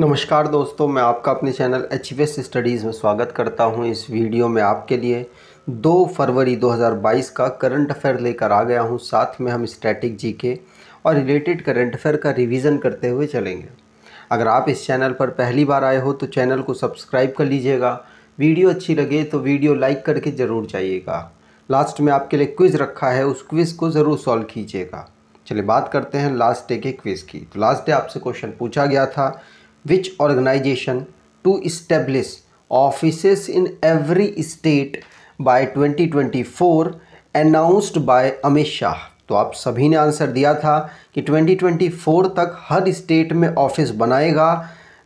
नमस्कार दोस्तों मैं आपका अपने चैनल एच स्टडीज़ में स्वागत करता हूं इस वीडियो में आपके लिए 2 फरवरी 2022 का करंट अफेयर लेकर आ गया हूं साथ में हम स्टैटिक जीके और रिलेटेड करंट अफेयर का रिवीजन करते हुए चलेंगे अगर आप इस चैनल पर पहली बार आए हो तो चैनल को सब्सक्राइब कर लीजिएगा वीडियो अच्छी लगे तो वीडियो लाइक करके ज़रूर जाइएगा लास्ट में आपके लिए क्विज़ रखा है उस क्विज़ को ज़रूर सॉल्व कीजिएगा चलिए बात करते हैं लास्ट डे के क्विज़ की तो लास्ट डे आपसे क्वेश्चन पूछा गया था to establish office in every state every twenty twenty 2024 announced by Amit Shah तो आप सभी ने आंसर दिया था कि 2024 तक हर स्टेट में ऑफिस बनाएगा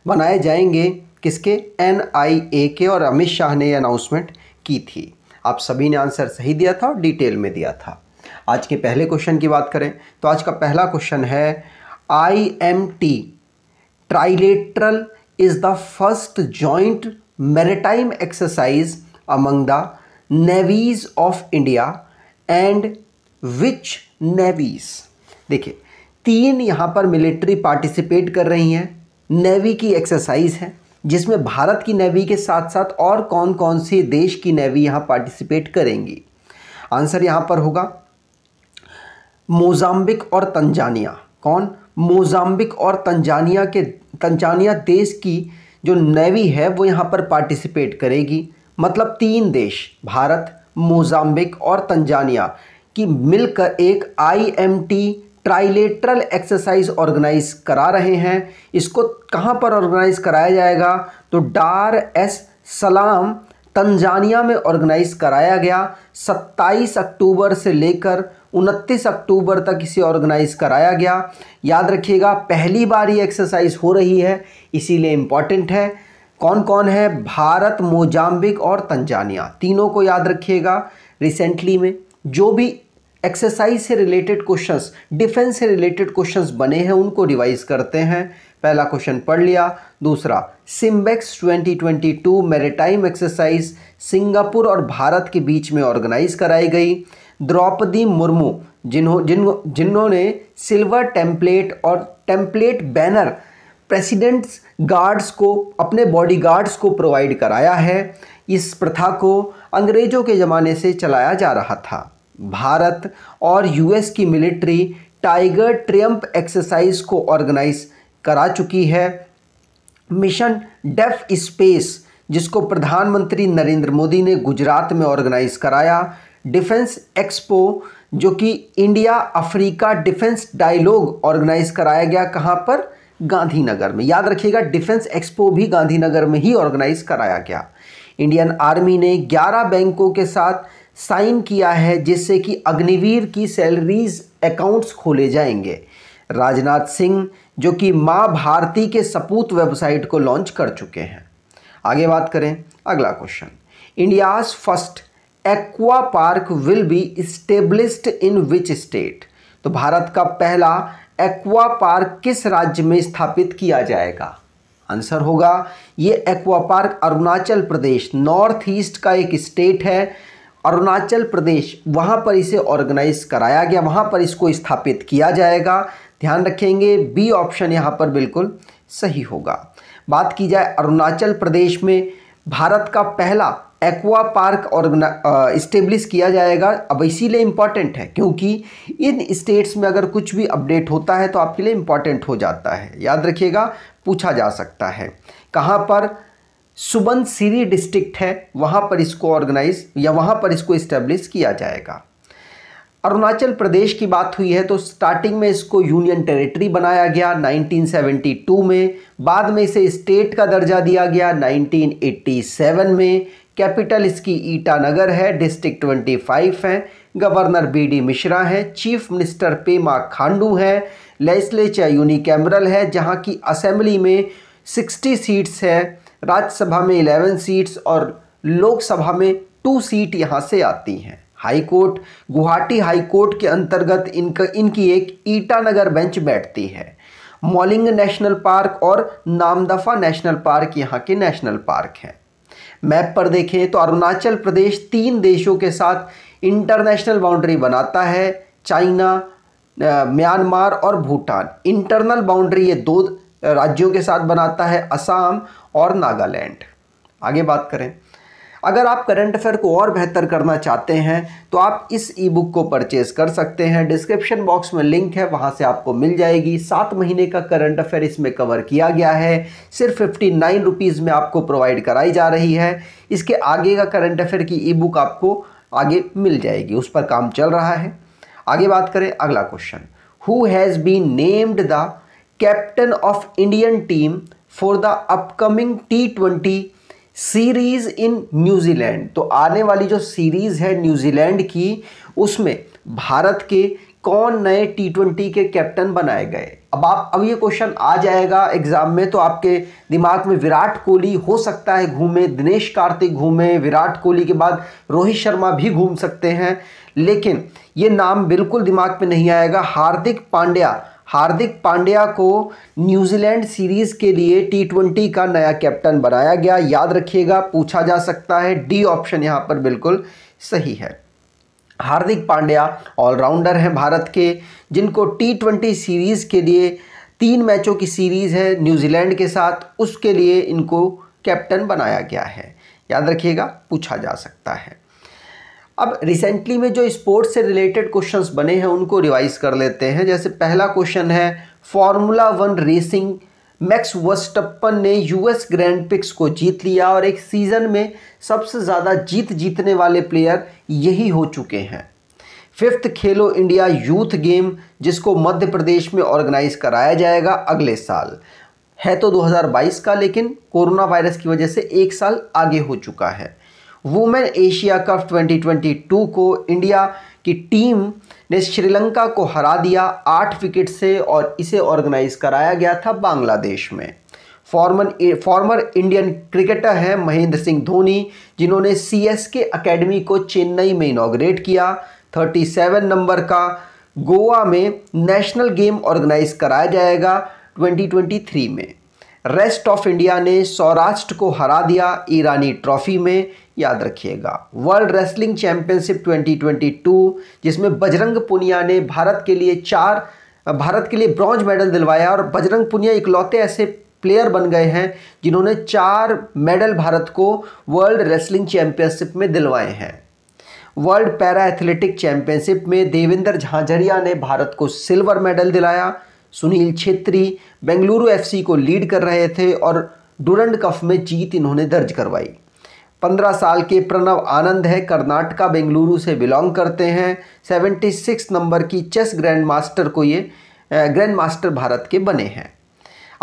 बनाए जाएंगे किसके एन के और अमित शाह ने अनाउंसमेंट की थी आप सभी ने आंसर सही दिया था और डिटेल में दिया था आज के पहले क्वेश्चन की बात करें तो आज का पहला क्वेश्चन है I M T trilateral is the first joint maritime exercise among the navies of India and which navies देखिए तीन यहाँ पर मिलिट्री पार्टिसिपेट कर रही हैं नेवी की एक्सरसाइज है जिसमें भारत की नेवी के साथ साथ और कौन कौन से देश की नेवी यहाँ पार्टिसिपेट करेंगी आंसर यहाँ पर होगा मोजाम्बिक और तंजानिया कौन मोजाम्बिक और तंजानिया के तंजानिया देश की जो नेवी है वो यहाँ पर पार्टिसिपेट करेगी मतलब तीन देश भारत मोजाम्बिक और तंजानिया की मिलकर एक आईएमटी ट्राइलेटरल एक्सरसाइज ऑर्गेनाइज करा रहे हैं इसको कहाँ पर ऑर्गेनाइज कराया जाएगा तो डार एस सलाम तंजानिया में ऑर्गेनाइज कराया गया 27 अक्टूबर से लेकर उनतीस अक्टूबर तक इसे ऑर्गेनाइज़ कराया गया याद रखिएगा पहली बार ये एक्सरसाइज हो रही है इसीलिए इम्पॉर्टेंट है कौन कौन है भारत मोजाम्बिक और तंजानिया तीनों को याद रखिएगा रिसेंटली में जो भी एक्सरसाइज से रिलेटेड क्वेश्चंस डिफेंस से रिलेटेड क्वेश्चंस बने हैं उनको रिवाइज करते हैं पहला क्वेश्चन पढ़ लिया दूसरा सिम्बेक्स 2022 मैरिटाइम एक्सरसाइज सिंगापुर और भारत के बीच में ऑर्गेनाइज कराई गई द्रौपदी मुर्मू जिन्हों जिन जिन्होंने सिल्वर टेम्पलेट और टेम्पलेट बैनर प्रेसिडेंट्स गार्ड्स को अपने बॉडीगार्ड्स को प्रोवाइड कराया है इस प्रथा को अंग्रेज़ों के ज़माने से चलाया जा रहा था भारत और यूएस की मिलिट्री टाइगर ट्रियम्प एक्सरसाइज को ऑर्गेनाइज करा चुकी है मिशन डेफ स्पेस जिसको प्रधानमंत्री नरेंद्र मोदी ने गुजरात में ऑर्गेनाइज कराया डिफेंस एक्सपो जो कि India Africa defence dialogue organise कराया गया कहाँ पर गांधीनगर में याद रखिएगा डिफेंस एक्सपो भी गांधीनगर में ही ऑर्गेनाइज कराया गया इंडियन आर्मी ने 11 बैंकों के साथ साइन किया है जिससे कि अग्निवीर की सैलरीज अकाउंट्स खोले जाएंगे राजनाथ सिंह जो कि माँ भारती के सपूत वेबसाइट को लॉन्च कर चुके हैं आगे बात करें अगला question India's first aqua park will be established in which state तो भारत का पहला एक्वा पार्क किस राज्य में स्थापित किया जाएगा आंसर होगा ये aqua park Arunachal Pradesh north east का एक स्टेट है अरुणाचल प्रदेश वहाँ पर इसे ऑर्गेनाइज कराया गया वहाँ पर इसको स्थापित किया जाएगा ध्यान रखेंगे बी ऑप्शन यहाँ पर बिल्कुल सही होगा बात की जाए अरुणाचल प्रदेश में भारत का पहला एक्वा पार्क ऑर्गना इस्टेब्लिश किया जाएगा अब इसीलिए इम्पॉर्टेंट है क्योंकि इन स्टेट्स में अगर कुछ भी अपडेट होता है तो आपके लिए इम्पॉर्टेंट हो जाता है याद रखिएगा पूछा जा सकता है कहाँ पर सुबन सीरी डिस्ट्रिक्ट है वहाँ पर इसको ऑर्गेनाइज या वहाँ पर इसको इस्टेब्लिश किया जाएगा अरुणाचल प्रदेश की बात हुई है तो स्टार्टिंग में इसको यूनियन टेरिटरी बनाया गया 1972 में बाद में इसे स्टेट का दर्जा दिया गया 1987 में कैपिटल इसकी ईटानगर है डिस्ट्रिक्ट ट्वेंटी फाइव है गवर्नर बी डी मिश्रा हैं चीफ मिनिस्टर पेमा खांडू हैं लेजिस्लेचर यूनिकैमरल है जहाँ की असेंबली में सिक्सटी सीट्स हैं राज्यसभा में इलेवन सीट्स और लोकसभा में टू सीट यहाँ से आती हैं high court Guwahati high court के अंतर्गत इनका इनकी एक ईटानगर बेंच बैठती है मॉलिंग नेशनल पार्क और नामदफा नेशनल पार्क यहाँ के नेशनल पार्क हैं मैप पर देखें तो अरुणाचल प्रदेश तीन देशों के साथ इंटरनेशनल बाउंड्री बनाता है चाइना म्यांमार और भूटान इंटरनल बाउंड्री ये दो राज्यों के साथ बनाता है असम और नागालैंड आगे बात करें अगर आप करंट अफेयर को और बेहतर करना चाहते हैं तो आप इस ई बुक को परचेज कर सकते हैं डिस्क्रिप्शन बॉक्स में लिंक है वहाँ से आपको मिल जाएगी सात महीने का करंट अफेयर इसमें कवर किया गया है सिर्फ फिफ्टी नाइन रुपीज़ में आपको प्रोवाइड कराई जा रही है इसके आगे का करंट अफेयर की ई बुक आपको आगे मिल जाएगी उस पर काम चल रहा है आगे बात करें अगला question who has been named the captain of Indian team for the upcoming T twenty series in New Zealand तो आने वाली जो सीरीज़ है न्यूजीलैंड की उसमें भारत के कौन नए टी ट्वेंटी के कैप्टन बनाए गए अब आप अब ये क्वेश्चन आ जाएगा एग्ज़ाम में तो आपके दिमाग में विराट कोहली हो सकता है घूमे दिनेश कार्तिक घूमे विराट कोहली के बाद रोहित शर्मा भी घूम सकते हैं लेकिन ये नाम बिल्कुल दिमाग में नहीं आएगा हार्दिक पांड्या हार्दिक पांड्या को न्यूजीलैंड सीरीज़ के लिए टी ट्वेंटी का नया कैप्टन बनाया गया याद रखिएगा पूछा जा सकता है डी ऑप्शन यहाँ पर बिल्कुल सही है हार्दिक पांड्या ऑलराउंडर हैं भारत के जिनको टी ट्वेंटी सीरीज़ के लिए तीन मैचों की सीरीज़ है न्यूजीलैंड के साथ उसके लिए इनको कैप्टन बनाया गया है याद रखिएगा पूछा जा सकता है अब रिसेंटली में जो स्पोर्ट्स से रिलेटेड क्वेश्चंस बने हैं उनको रिवाइज कर लेते हैं जैसे पहला क्वेश्चन है formula one racing Max Verstappen ने यूएस ग्रैंड पिक्स को जीत लिया और एक सीज़न में सबसे ज़्यादा जीत जीतने वाले प्लेयर यही हो चुके हैं फिफ्थ खेलो इंडिया यूथ गेम जिसको मध्य प्रदेश में ऑर्गेनाइज कराया जाएगा अगले साल है तो 2022 का लेकिन कोरोना वायरस की वजह से एक साल आगे हो चुका है वुमेन एशिया कप 2022 को इंडिया की टीम ने श्रीलंका को हरा दिया आठ विकेट से और इसे ऑर्गेनाइज कराया गया था बांग्लादेश में फॉर्मर फॉर्मर इंडियन क्रिकेटर हैं महेंद्र सिंह धोनी जिन्होंने सी एस के अकेडमी को चेन्नई में इनाग्रेट किया 37 नंबर का गोवा में नेशनल गेम ऑर्गेनाइज कराया जाएगा 2023 में रेस्ट ऑफ इंडिया ने सौराष्ट्र को हरा दिया ईरानी ट्रॉफी में याद रखिएगा वर्ल्ड रेसलिंग चैंपियनशिप 2022 जिसमें बजरंग पुनिया ने भारत के लिए चार भारत के लिए ब्रॉन्ज मेडल दिलवाया और बजरंग पुनिया इकलौते ऐसे प्लेयर बन गए हैं जिन्होंने चार मेडल भारत को वर्ल्ड रेसलिंग चैंपियनशिप में दिलवाए हैं वर्ल्ड पैरा एथलेटिक चैंपियनशिप में देवेंद्र झांझरिया ने भारत को सिल्वर मेडल दिलाया सुनील छेत्री बेंगलुरु एफसी को लीड कर रहे थे और डूरंड कफ में जीत इन्होंने दर्ज करवाई पंद्रह साल के प्रणव आनंद है कर्नाटका बेंगलुरु से बिलोंग करते हैं सेवेंटी सिक्स नंबर की चेस ग्रैंड मास्टर को ये ग्रैंड मास्टर भारत के बने हैं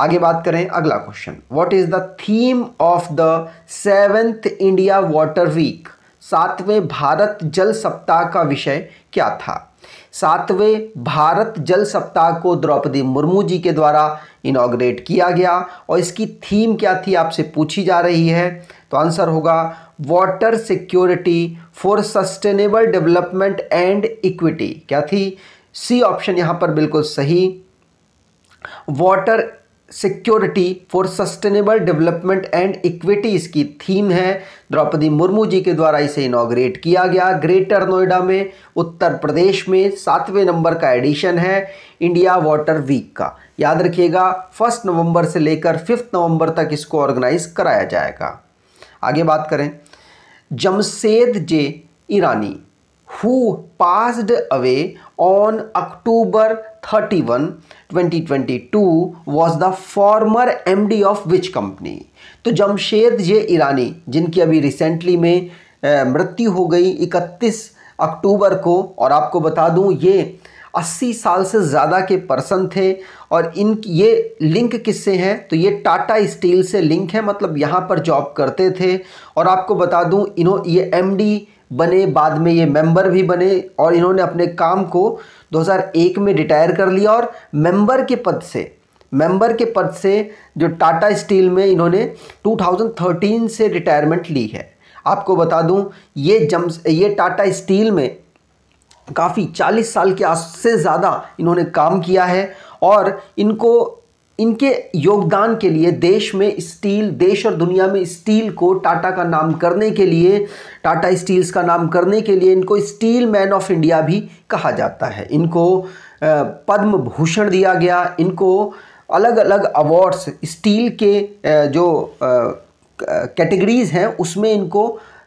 आगे बात करें अगला question what is the theme of the seventh India water week सातवें भारत जल सप्ताह का विषय क्या था सातवें भारत जल सप्ताह को द्रौपदी मुर्मू जी के द्वारा इनाग्रेट किया गया और इसकी थीम क्या थी आपसे पूछी जा रही है तो आंसर होगा water security for sustainable development and equity क्या थी सी ऑप्शन यहां पर बिल्कुल सही water security for sustainable development and equity इसकी थीम है द्रौपदी मुर्मू जी के द्वारा इसे इनाग्रेट किया गया ग्रेटर नोएडा में उत्तर प्रदेश में सातवें नंबर का एडिशन है इंडिया वाटर वीक का याद रखिएगा फर्स्ट नवंबर से लेकर फिफ्थ नवंबर तक इसको ऑर्गेनाइज कराया जाएगा आगे बात करें Jamshed J Irani who passed away on October 31, 2022 was the former MD of which company तो जमशेद जे ईरानी जिनकी अभी रिसेंटली में मृत्यु हो गई 31 अक्टूबर को और आपको बता दूं ये 80 साल से ज़्यादा के पर्सन थे और इन ये लिंक किससे हैं तो ये टाटा स्टील से लिंक है मतलब यहाँ पर जॉब करते थे और आपको बता दूँ इन्हों ये एमडी बने बाद में ये मेंबर भी बने और इन्होंने अपने काम को 2001 में रिटायर कर लिया और मेंबर के पद से मेंबर के पद से जो टाटा स्टील में इन्होंने 2013 से रिटायरमेंट ली है आपको बता दूं ये जम ये टाटा स्टील में काफ़ी 40 साल के से ज़्यादा इन्होंने काम किया है और इनको इनके योगदान के लिए देश में स्टील देश और दुनिया में स्टील को टाटा का नाम करने के लिए टाटा स्टील्स का नाम करने के लिए इनको स्टील मैन ऑफ इंडिया भी कहा जाता है इनको पद्म भूषण दिया गया इनको अलग अलग अवार्ड्स स्टील के जो कैटेगरीज़ हैं उसमें इनको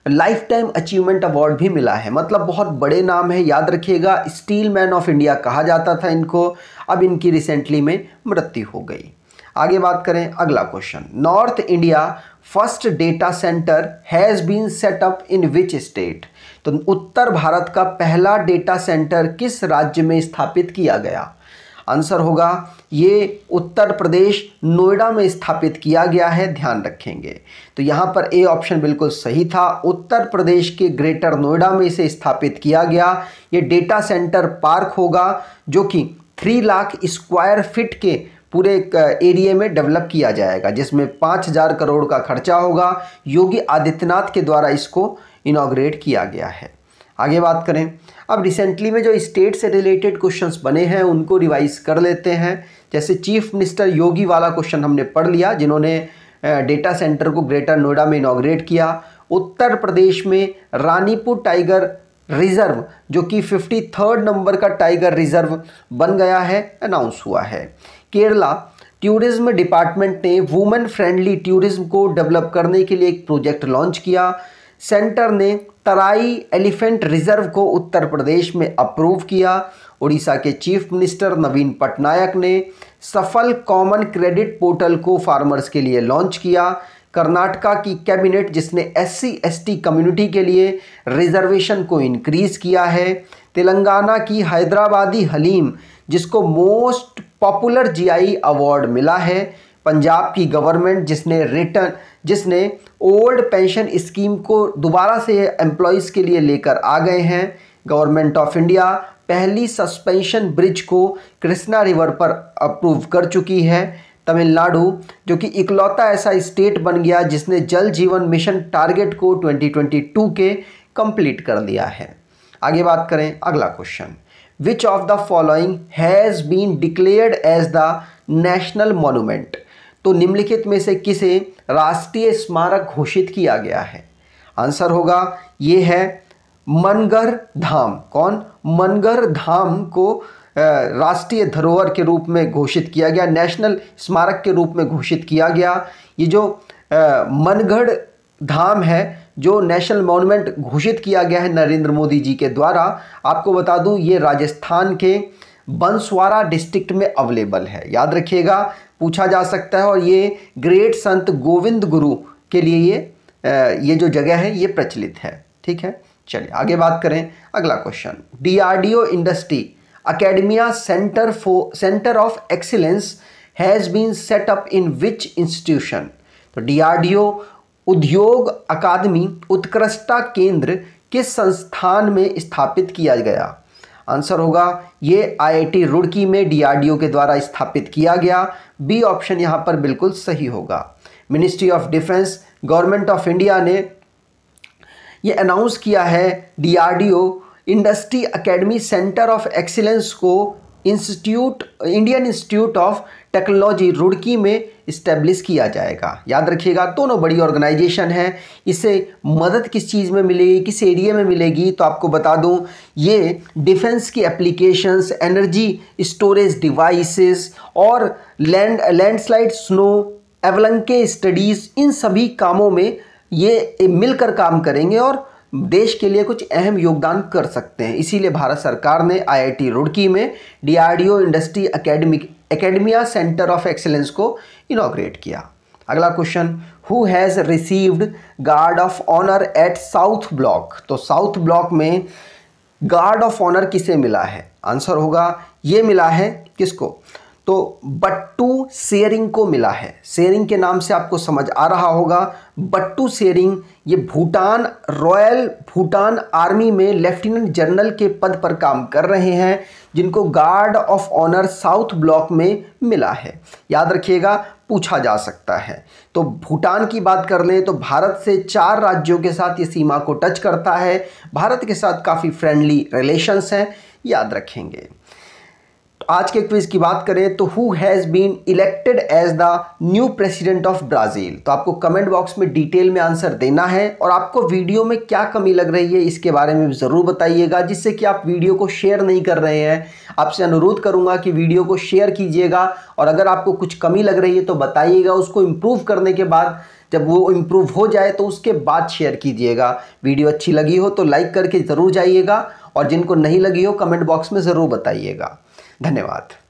लाइफ टाइम अचीवमेंट अवार्ड भी मिला है मतलब बहुत बड़े नाम है याद रखिएगा स्टील मैन ऑफ इंडिया कहा जाता था इनको अब इनकी रिसेंटली में मृत्यु हो गई आगे बात करें अगला question north India first data centre has been set up in which state तो उत्तर भारत का पहला डेटा सेंटर किस राज्य में स्थापित किया गया आंसर होगा ये उत्तर प्रदेश नोएडा में स्थापित किया गया है ध्यान रखेंगे तो यहाँ पर ए ऑप्शन बिल्कुल सही था उत्तर प्रदेश के ग्रेटर नोएडा में इसे स्थापित किया गया ये डेटा सेंटर पार्क होगा जो कि थ्री लाख स्क्वायर फिट के पूरे एरिया में डेवलप किया जाएगा जिसमें पाँच हज़ार करोड़ का खर्चा होगा योगी आदित्यनाथ के द्वारा इसको इनाग्रेट किया गया है आगे बात करें अब रिसेंटली में जो स्टेट से रिलेटेड क्वेश्चंस बने हैं उनको रिवाइज कर लेते हैं जैसे चीफ मिनिस्टर योगी वाला क्वेश्चन हमने पढ़ लिया जिन्होंने डेटा सेंटर को ग्रेटर नोएडा में इनाग्रेट किया उत्तर प्रदेश में रानीपुर टाइगर रिज़र्व जो कि फिफ्टी थर्ड नंबर का टाइगर रिज़र्व बन गया है अनाउंस हुआ है केरला टूरिज़्म डिपार्टमेंट ने वुमेन फ्रेंडली टूरिज़्म को डेवलप करने के लिए एक प्रोजेक्ट लॉन्च किया सेंटर ने तराई एलिफेंट रिजर्व को उत्तर प्रदेश में अप्रूव किया उड़ीसा के चीफ मिनिस्टर नवीन पटनायक ने सफल कॉमन क्रेडिट पोर्टल को फार्मर्स के लिए लॉन्च किया कर्नाटका की कैबिनेट जिसने एस सी कम्युनिटी के लिए रिजर्वेशन को इंक्रीज़ किया है तेलंगाना की हैदराबादी हलीम जिसको मोस्ट पॉपुलर जीआई अवार्ड मिला है पंजाब की गवर्नमेंट जिसने रिटर्न जिसने ओल्ड पेंशन स्कीम को दोबारा से एम्प्लॉयज़ के लिए लेकर आ गए हैं गवर्नमेंट ऑफ इंडिया पहली सस्पेंशन ब्रिज को कृष्णा रिवर पर अप्रूव कर चुकी है तमिलनाडु जो कि इकलौता ऐसा स्टेट बन गया जिसने जल जीवन मिशन टारगेट को 2022 के कंप्लीट कर दिया है आगे बात करें अगला question which of the following has been declared as the national monument तो निम्नलिखित में से किसे राष्ट्रीय स्मारक घोषित किया गया है आंसर होगा ये है मनगर धाम कौन मनगर धाम को राष्ट्रीय धरोहर के रूप में घोषित किया गया नेशनल स्मारक के रूप में घोषित किया गया ये जो मनगढ़ धाम है जो नेशनल मॉन्यूमेंट घोषित किया गया है नरेंद्र मोदी जी के द्वारा आपको बता दूं ये राजस्थान के बंसवारा डिस्ट्रिक्ट में अवेलेबल है याद रखिएगा पूछा जा सकता है और ये ग्रेट संत गोविंद गुरु के लिए ये ये जो जगह है ये प्रचलित है ठीक है चलिए आगे बात करें अगला question DRDO industry academia centre for centre of excellence has been set up in which institution तो डी उद्योग अकादमी उत्कृष्टता केंद्र किस संस्थान में स्थापित किया गया आंसर होगा ये आईआईटी रुड़की में डीआरडीओ के द्वारा स्थापित किया गया बी ऑप्शन यहाँ पर बिल्कुल सही होगा ministry of defence government of India ने ये अनाउंस किया है DRDO industry academy centre of excellence को institute Indian institute of technology Roorkee में इस्टेब्लिश किया जाएगा याद रखिएगा दोनों बड़ी ऑर्गेनाइजेशन है इसे मदद किस चीज़ में मिलेगी किस एरिया में मिलेगी तो आपको बता दूं ये डिफेंस की एप्लीकेशंस एनर्जी स्टोरेज डिवाइसेस और land landslide snow avalanche studies इन सभी कामों में ये मिलकर काम करेंगे और देश के लिए कुछ अहम योगदान कर सकते हैं इसीलिए भारत सरकार ने आईआईटी रुड़की में DRDO industry academic academia centre of excellence को इनाग्रेट किया अगला question who has received guard of honour at south block तो साउथ ब्लॉक में गार्ड ऑफ ऑनर किसे मिला है आंसर होगा ये मिला है किसको तो बट्टू शेयरिंग को मिला है शेयरिंग के नाम से आपको समझ आ रहा होगा बट्टू शेयरिंग ये भूटान रॉयल भूटान आर्मी में लेफ्टिनेंट जनरल के पद पर काम कर रहे हैं जिनको guard of honour south block में मिला है याद रखिएगा पूछा जा सकता है तो भूटान की बात कर लें तो भारत से चार राज्यों के साथ ये सीमा को टच करता है भारत के साथ काफ़ी फ्रेंडली रिलेशंस हैं याद रखेंगे तो आज के क्विज की बात करें तो who has been elected as the new president of Brazil तो आपको कमेंट बॉक्स में डिटेल में आंसर देना है और आपको वीडियो में क्या कमी लग रही है इसके बारे में ज़रूर बताइएगा जिससे कि आप वीडियो को शेयर नहीं कर रहे हैं आपसे अनुरोध करूंगा कि वीडियो को शेयर कीजिएगा और अगर आपको कुछ कमी लग रही है तो बताइएगा उसको इम्प्रूव करने के बाद जब वो इम्प्रूव हो जाए तो उसके बाद शेयर कीजिएगा वीडियो अच्छी लगी हो तो लाइक करके ज़रूर जाइएगा और जिनको नहीं लगी हो कमेंट बॉक्स में ज़रूर बताइएगा धन्यवाद